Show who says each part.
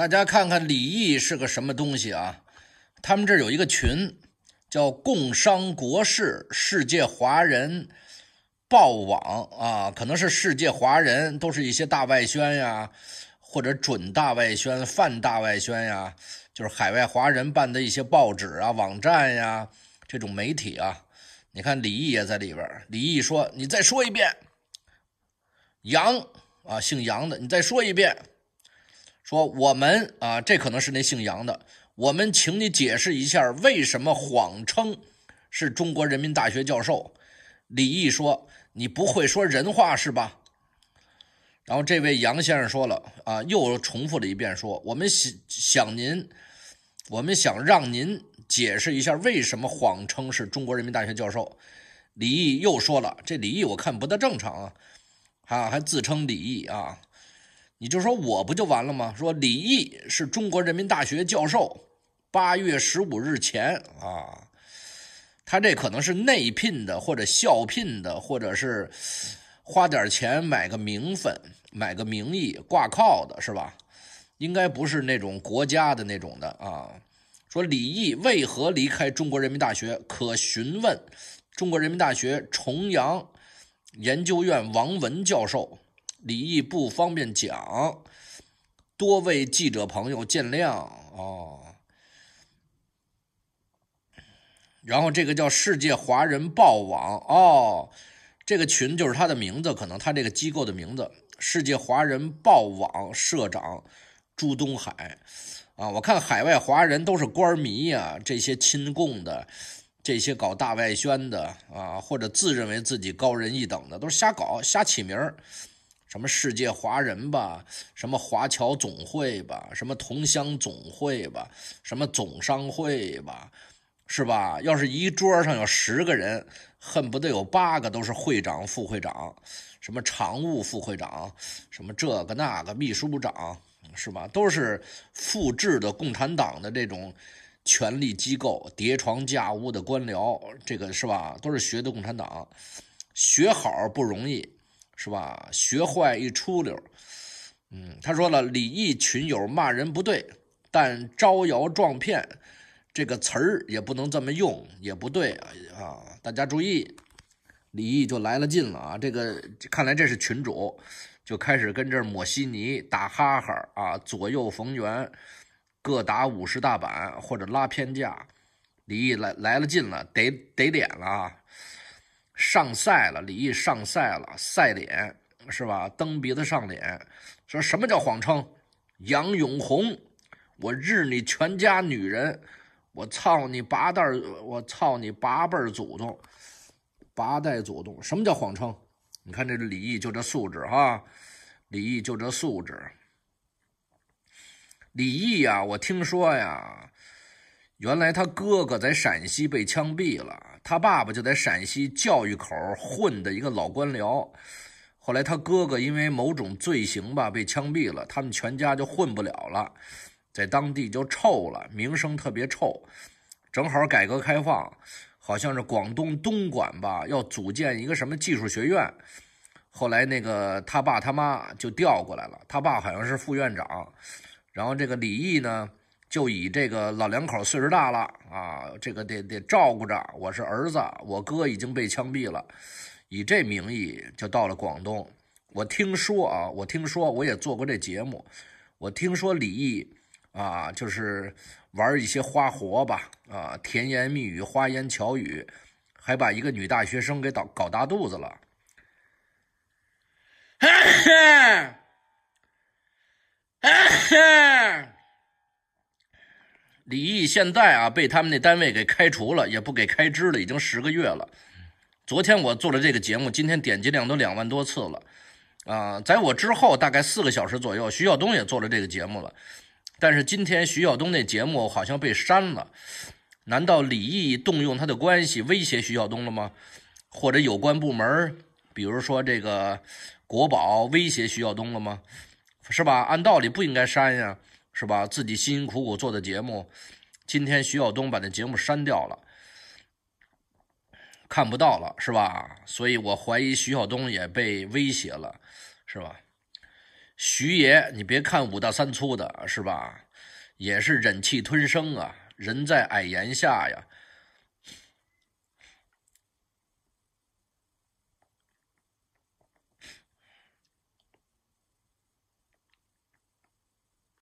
Speaker 1: 大家看看李毅是个什么东西啊？他们这儿有一个群，叫“共商国事世界华人报网”啊，可能是世界华人都是一些大外宣呀，或者准大外宣、泛大外宣呀，就是海外华人办的一些报纸啊、网站呀这种媒体啊。你看李毅也在里边。李毅说：“你再说一遍，杨啊，姓杨的，你再说一遍。”说我们啊，这可能是那姓杨的。我们请你解释一下，为什么谎称是中国人民大学教授？李毅说：“你不会说人话是吧？”然后这位杨先生说了啊，又重复了一遍说：“我们想想您，我们想让您解释一下，为什么谎称是中国人民大学教授？”李毅又说了：“这李毅我看不大正常啊，啊还自称李毅啊。”你就说我不就完了吗？说李毅是中国人民大学教授，八月十五日前啊，他这可能是内聘的，或者校聘的，或者是花点钱买个名分、买个名义挂靠的，是吧？应该不是那种国家的那种的啊。说李毅为何离开中国人民大学？可询问中国人民大学重阳研究院王文教授。李毅不方便讲，多位记者朋友见谅哦。然后这个叫世界华人报网哦，这个群就是他的名字，可能他这个机构的名字“世界华人报网”社长朱东海啊。我看海外华人都是官迷呀，这些亲共的、这些搞大外宣的啊，或者自认为自己高人一等的，都是瞎搞、瞎起名儿。什么世界华人吧，什么华侨总会吧，什么同乡总会吧，什么总商会吧，是吧？要是一桌上有十个人，恨不得有八个都是会长、副会长，什么常务副会长，什么这个那个秘书长，是吧？都是复制的共产党的这种权力机构，叠床架屋的官僚，这个是吧？都是学的共产党，学好不容易。是吧？学坏一出溜，嗯，他说了，李毅群友骂人不对，但招摇撞骗这个词儿也不能这么用，也不对啊！啊，大家注意，李毅就来了劲了啊！这个看来这是群主，就开始跟这儿抹稀泥、打哈哈啊，左右逢源，各打五十大板或者拉偏架。李毅来来了劲了，得得脸了啊！上赛了，李毅上赛了，赛脸是吧？蹬鼻子上脸，说什么叫谎称？杨永红，我日你全家女人，我操你八代，我操你八辈祖宗，八代祖宗，什么叫谎称？你看这李毅就这素质哈，李毅就这素质，李毅呀，我听说呀。原来他哥哥在陕西被枪毙了，他爸爸就在陕西教育口混的一个老官僚。后来他哥哥因为某种罪行吧被枪毙了，他们全家就混不了了，在当地就臭了，名声特别臭。正好改革开放，好像是广东东莞吧，要组建一个什么技术学院。后来那个他爸他妈就调过来了，他爸好像是副院长，然后这个李毅呢。就以这个老两口岁数大了啊，这个得得照顾着。我是儿子，我哥已经被枪毙了，以这名义就到了广东。我听说啊，我听说我也做过这节目。我听说李毅啊，就是玩一些花活吧，啊，甜言蜜语、花言巧语，还把一个女大学生给搞搞大肚子了。李毅现在啊，被他们那单位给开除了，也不给开支了，已经十个月了。昨天我做了这个节目，今天点击量都两万多次了。啊，在我之后大概四个小时左右，徐晓东也做了这个节目了。但是今天徐晓东那节目好像被删了。难道李毅动用他的关系威胁徐晓东了吗？或者有关部门，比如说这个国宝威胁徐晓东了吗？是吧？按道理不应该删呀。是吧？自己辛辛苦苦做的节目，今天徐晓东把那节目删掉了，看不到了，是吧？所以我怀疑徐晓东也被威胁了，是吧？徐爷，你别看五大三粗的，是吧？也是忍气吞声啊，人在矮檐下呀。